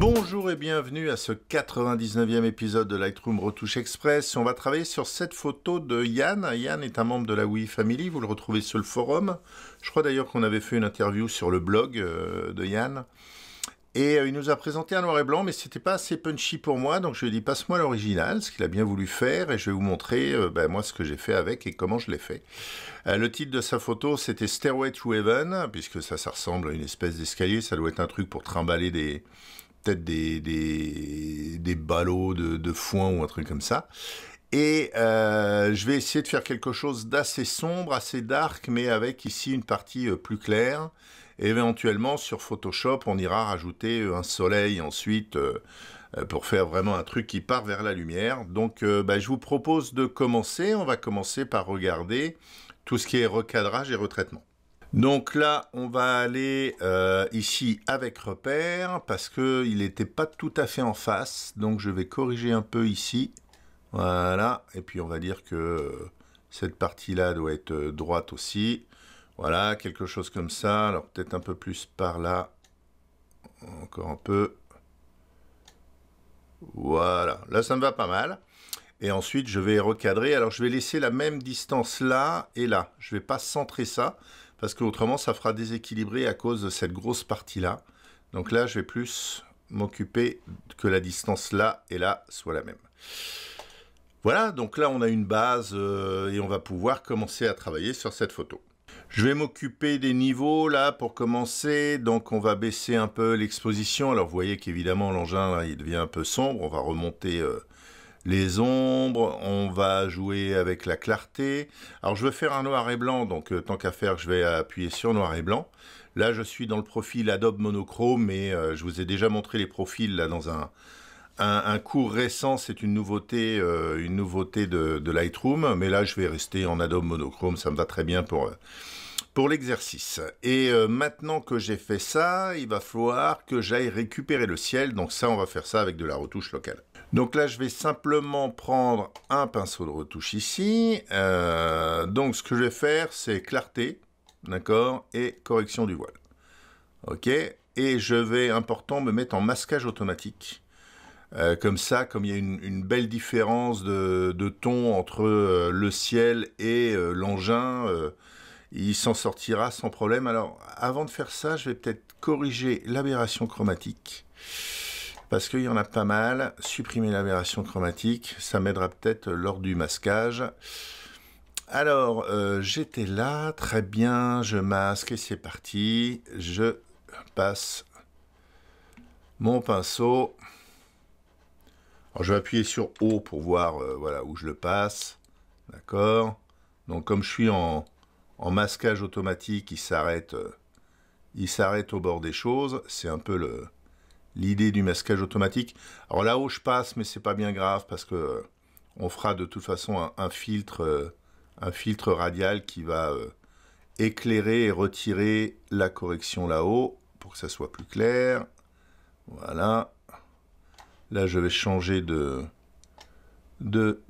Bonjour et bienvenue à ce 99e épisode de Lightroom Retouche Express. On va travailler sur cette photo de Yann. Yann est un membre de la Wii Family, vous le retrouvez sur le forum. Je crois d'ailleurs qu'on avait fait une interview sur le blog euh, de Yann. Et euh, il nous a présenté un noir et blanc, mais n'était pas assez punchy pour moi, donc je lui ai dit passe-moi l'original, ce qu'il a bien voulu faire, et je vais vous montrer euh, ben, moi ce que j'ai fait avec et comment je l'ai fait. le titre de sa photo c'était Stairway to Heaven, puisque ça, ça ressemble à une espèce d'escalier, ça doit être un truc pour trimballer des, peut-être des, ballots de, foin ou un truc comme ça. Et euh, je vais essayer de faire quelque chose d'assez sombre, assez dark, mais avec ici une partie euh, plus claire. Et éventuellement, sur Photoshop, on ira rajouter euh, un soleil ensuite pour faire vraiment un truc qui part vers la lumière. Donc, bah, je vous propose de commencer. On va commencer par regarder tout ce qui est recadrage et retraitement. Donc là, on va aller euh, ici avec repère parce qu'il n'était pas tout à fait en face. Donc je vais corriger un peu ici. Voilà. Et puis on va dire que cette partie-là doit être euh, droite aussi. Voilà, quelque chose comme ça. Alors peut-être un peu plus par là. Encore un peu. Voilà. Là, ça me va pas mal. Et ensuite, je vais recadrer. Alors je vais laisser la même distance là et là. Je ne vais pas centrer ça parce autrement ça fera déséquilibrer à cause de cette grosse partie-là. Donc là, je vais plus m'occuper que la distance là et là soit la même. Voilà, donc là on a une base euh, et on va pouvoir commencer à travailler sur cette photo. Je vais m'occuper des niveaux là pour commencer, donc on va baisser un peu l'exposition. Alors vous voyez qu'évidemment l'engin il devient un peu sombre, on va remonter euh, les ombres, on va jouer avec la clarté. Alors je veux faire un noir et blanc, donc euh, tant qu'à faire, je vais appuyer sur noir et blanc. Là, je suis dans le profil Adobe Monochrome, mais euh, je vous ai déjà montré les profils là dans un, un, cours récent. C'est une nouveauté, euh, une nouveauté de, Lightroom, mais là, je vais rester en Adobe Monochrome. Ça me va très bien pour pour l'exercice. Et maintenant que j'ai fait ça, il va falloir que j'aille récupérer le ciel. Donc ça, on va faire ça avec de la retouche locale. Donc là, je vais simplement prendre un pinceau de retouche ici. Euh, donc ce que je vais faire, c'est clarté, d'accord, et correction du voile. Ok, et je vais, important, me mettre en masquage automatique. Euh, comme ça, comme il y a une, belle différence de, ton entre euh, le ciel et l'engin, il s'en sortira sans problème. Alors, avant de faire ça, je vais peut-être corriger l'aberration chromatique parce qu'il y en a pas mal. Supprimer l'aberration chromatique, ça m'aidera peut-être lors du masquage. Alors, euh, j'étais là, très bien, je masque et c'est parti. Je passe mon pinceau. Alors, je vais appuyer sur haut pour voir euh, voilà, où je le passe. D'accord Donc, comme je suis en, masquage automatique, il s'arrête euh, il s'arrête au bord des choses. C'est un peu le, l'idée du masquage automatique. Alors là-haut, je passe, mais c'est pas bien grave parce que euh, on fera de toute façon un, filtre, euh, un filtre radial qui va euh, éclairer et retirer la correction là-haut pour que ça soit plus clair. Voilà. Là, je vais changer de,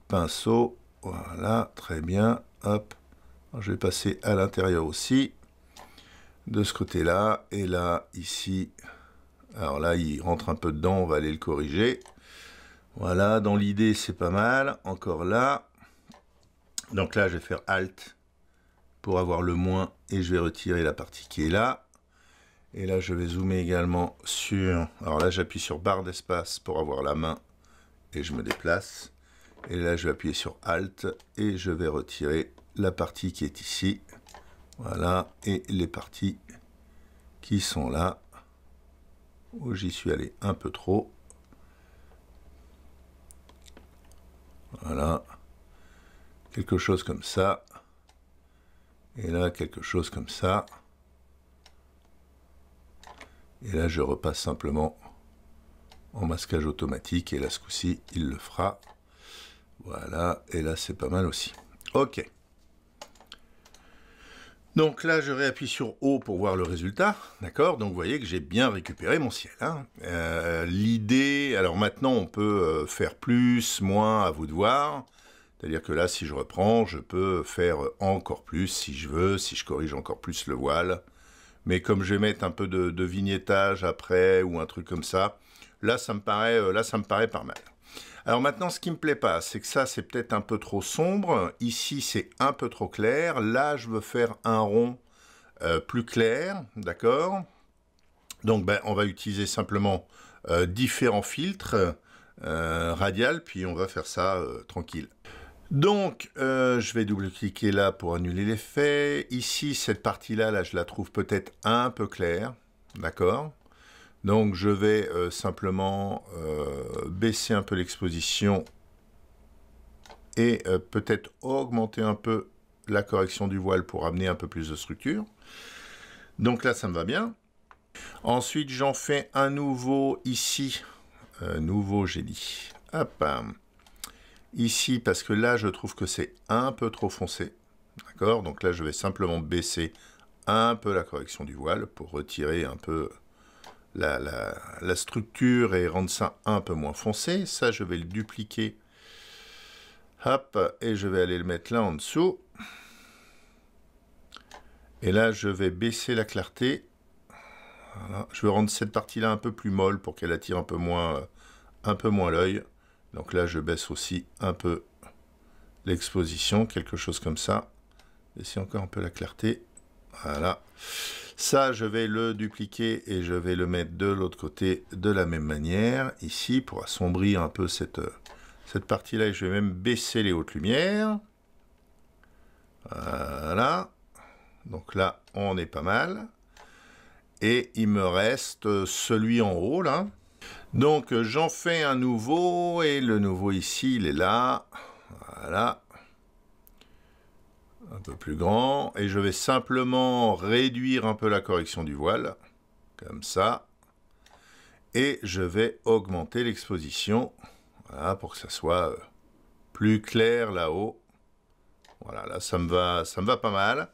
pinceau. Voilà, très bien. Hop. je vais passer à l'intérieur aussi. De ce côté-là. Et là, ici, alors là, il rentre un peu dedans, on va aller le corriger. Voilà, dans l'idée, c'est pas mal. Encore là. Donc là, je vais faire Alt pour avoir le moins et je vais retirer la partie qui est là. Et là, je vais zoomer également sur... Alors là, j'appuie sur barre d'espace pour avoir la main et je me déplace. Et là, je vais appuyer sur Alt et je vais retirer la partie qui est ici. Voilà, et les parties qui sont là où oh, j'y suis allé un peu trop. Voilà. Quelque chose comme ça. Et là, quelque chose comme ça. Et là, je repasse simplement en masquage automatique. Et là, ce coup-ci, il le fera. Voilà. Et là, c'est pas mal aussi. OK. Donc là, je réappuie sur O pour voir le résultat, d'accord Donc vous voyez que j'ai bien récupéré mon ciel. Hein. Euh, l'idée, alors maintenant on peut euh, faire plus, moins, à vous de voir. C'est-à-dire que là, si je reprends, je peux faire encore plus si je veux, si je corrige encore plus le voile. Mais comme je vais mettre un peu de, de vignettage après ou un truc comme ça, là ça me paraît, euh, là, ça me paraît pas mal. Alors maintenant, ce qui me plaît pas, c'est que ça, c'est peut-être un peu trop sombre. Ici, c'est un peu trop clair. Là, je veux faire un rond euh, plus clair, d'accord Donc, ben, on va utiliser simplement euh, différents filtres euh, radial, puis on va faire ça euh, tranquille. Donc, je vais double-cliquer là pour annuler l'effet. Ici, cette partie-là, là, je la trouve peut-être un peu claire. D'accord donc je vais euh, simplement euh, baisser un peu l'exposition et euh, peut-être augmenter un peu la correction du voile pour amener un peu plus de structure. Donc là, ça me va bien. Ensuite, j'en fais un nouveau ici. nouveau, j'ai dit. Hop. Ici, parce que là, je trouve que c'est un peu trop foncé. D'accord Donc là, je vais simplement baisser un peu la correction du voile pour retirer un peu la, structure et rendre ça un peu moins foncé. Ça, je vais le dupliquer. Hop, et je vais aller le mettre là en dessous. Et là, je vais baisser la clarté. Je vais rendre cette partie-là un peu plus molle pour qu'elle attire un peu moins, un peu moins l'œil. Donc là, je baisse aussi un peu l'exposition, quelque chose comme ça. Baisse encore un peu la clarté. Voilà. Ça, je vais le dupliquer et je vais le mettre de l'autre côté de la même manière, ici, pour assombrir un peu cette, euh, cette partie-là. Et je vais même baisser les hautes lumières. Voilà. Donc là, on est pas mal. Et il me reste euh, celui en haut, là. Donc, j'en fais un nouveau, et le nouveau ici, il est là. Voilà un peu plus grand, et je vais simplement réduire un peu la correction du voile, comme ça, et je vais augmenter l'exposition, pour que ça soit euh, plus clair là-haut. Voilà, là, ça me va, ça me va pas mal.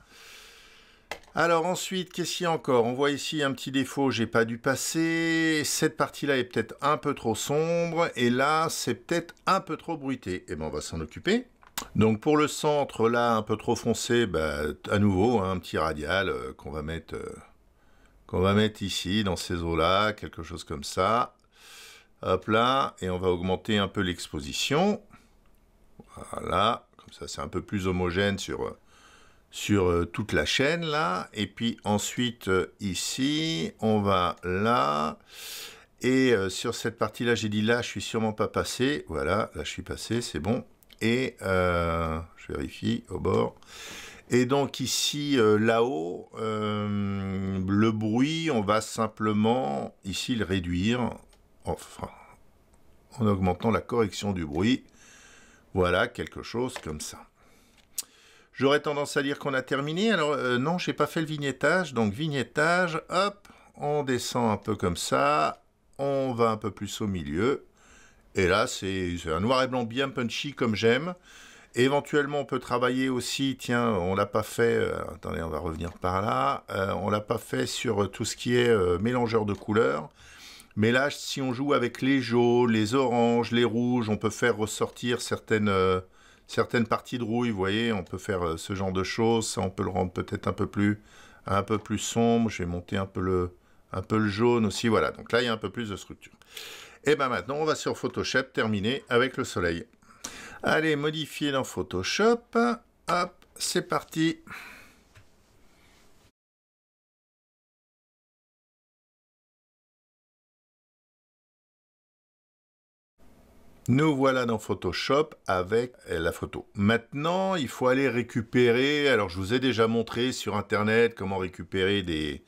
Alors ensuite, qu'est-ce qu'il y a encore On voit ici un petit défaut, j'ai pas dû passer. Cette partie-là est peut-être un peu trop sombre. Et là, c'est peut-être un peu trop bruité. Et eh bien, on va s'en occuper. Donc pour le centre, là, un peu trop foncé, bah, à nouveau, hein, un petit radial euh, qu'on va mettre... Euh, qu'on va mettre ici, dans ces eaux-là, quelque chose comme ça. Hop là, et on va augmenter un peu l'exposition. Voilà, comme ça c'est un peu plus homogène sur, sur euh, toute la chaîne là. Et puis ensuite ici, on va là. Et sur cette partie là, j'ai dit là, je suis sûrement pas passé. Voilà, là je suis passé, c'est bon. Et euh, je vérifie au bord. Et donc ici, euh, là-haut, euh, le bruit, on va simplement ici le réduire, enfin, en augmentant la correction du bruit. Voilà, quelque chose comme ça. J'aurais tendance à dire qu'on a terminé. Alors non, j'ai pas fait le vignettage. Donc vignettage, hop, on descend un peu comme ça. On va un peu plus au milieu. Et là, c'est un noir et blanc bien punchy comme j'aime. Éventuellement, on peut travailler aussi, tiens, on l'a pas fait, euh, attendez, on va revenir par là, On euh, on l'a pas fait sur euh, tout ce qui est mélangeur de couleurs. Mais là, si on joue avec les jaunes, les oranges, les rouges, on peut faire ressortir certaines, certaines parties de rouille, vous voyez, on peut faire ce genre de choses, on peut le rendre peut-être un peu plus un peu plus sombre, je vais monter un peu le, un peu le jaune aussi, voilà, donc là il y a un peu plus de structure. Et eh bien maintenant, on va sur Photoshop, terminer avec le soleil. Allez, modifier dans Photoshop. Hop, c'est parti. Nous voilà dans Photoshop avec la photo. Maintenant, il faut aller récupérer, alors je vous ai déjà montré sur Internet comment récupérer des,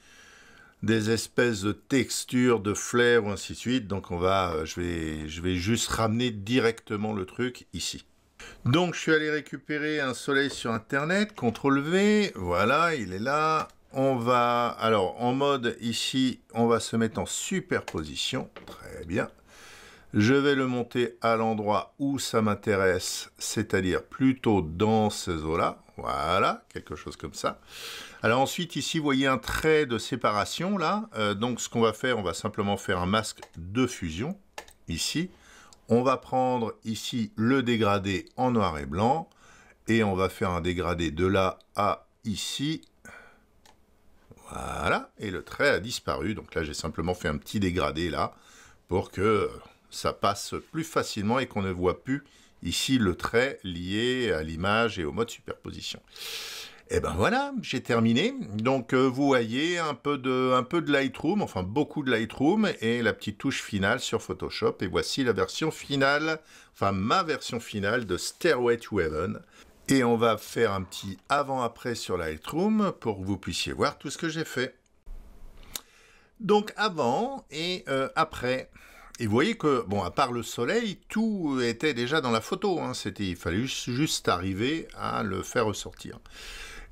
des espèces de textures, de flair ou ainsi de suite. Donc on va, euh, je vais, je vais juste ramener directement le truc ici. Donc je suis allé récupérer un soleil sur internet, CTRL V, voilà il est là. On va, alors en mode ici, on va se mettre en superposition, très bien. Je vais le monter à l'endroit où ça m'intéresse, c'est-à-dire plutôt dans ces eaux-là, voilà, quelque chose comme ça. Alors ensuite, ici, vous voyez un trait de séparation, là. Euh, donc, ce qu'on va faire, on va simplement faire un masque de fusion, ici. On va prendre ici le dégradé en noir et blanc. Et on va faire un dégradé de là à ici. Voilà, et le trait a disparu. Donc là, j'ai simplement fait un petit dégradé, là, pour que ça passe plus facilement et qu'on ne voit plus Ici, le trait lié à l'image et au mode superposition. Et eh ben voilà, j'ai terminé. Donc euh, vous voyez un peu, de, Lightroom, enfin beaucoup de Lightroom, et la petite touche finale sur Photoshop. Et voici la version finale, enfin ma version finale de Stairway to Heaven. Et on va faire un petit avant-après sur Lightroom pour que vous puissiez voir tout ce que j'ai fait. Donc avant et euh, après. Et vous voyez que, bon, à part le soleil, tout était déjà dans la photo. Hein. C'était, il fallait juste, arriver à le faire ressortir.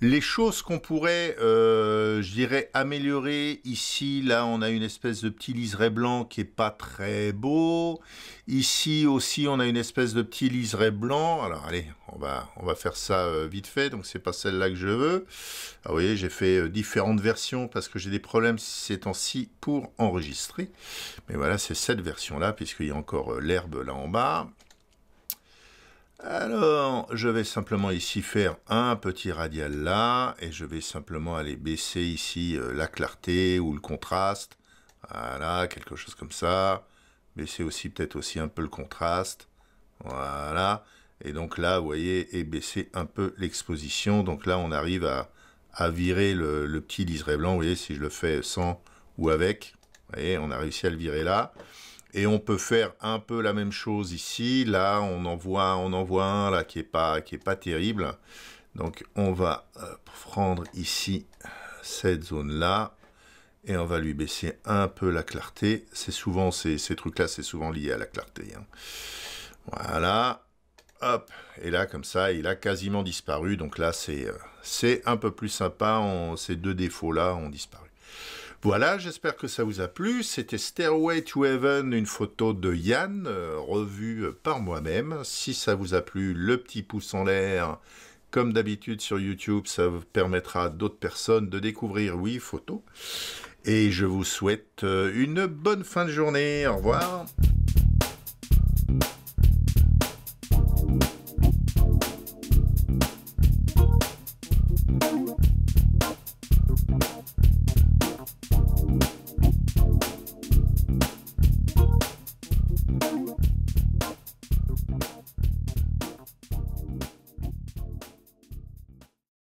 Les choses qu'on pourrait, euh, je dirais, améliorer ici, là, on a une espèce de petit liseré blanc qui est pas très beau. Ici aussi, on a une espèce de petit liseré blanc. Alors, allez, on va, on va faire ça euh, vite fait. Donc, c'est pas celle-là que je veux. Ah, vous voyez, j'ai fait euh, différentes versions parce que j'ai des problèmes ces temps-ci pour enregistrer. Mais voilà, c'est cette version-là, puisqu'il y a encore l'herbe là en bas. Alors, je vais simplement ici faire un petit radial là, et je vais simplement aller baisser ici euh, la clarté ou le contraste. Voilà, quelque chose comme ça. Baisser aussi peut-être aussi un peu le contraste. Voilà. Et donc là, vous voyez, et baisser un peu l'exposition. Donc là, on arrive à, virer le, petit liseré blanc. Vous voyez, si je le fais sans ou avec, vous voyez, on a réussi à le virer là. Et on peut faire un peu la même chose ici. Là, on voit on envoie un là qui n'est pas, pas terrible. Donc, on va euh, prendre ici cette zone là et on va lui baisser un peu la clarté. C'est souvent ces, trucs-là, c'est souvent lié à la clarté. Hein. Voilà. et là comme ça, il a quasiment disparu. Donc là, c'est euh, un peu plus sympa. ces deux défauts-là ont disparu. Voilà, j'espère que ça vous a plu. C'était Stairway to Heaven, une photo de Yann, euh, revue par moi-même. Si ça vous a plu, le petit pouce en l'air. Comme d'habitude sur YouTube, ça permettra à d'autres personnes de découvrir, oui, photo. Et je vous souhaite euh, une bonne fin de journée. Au revoir.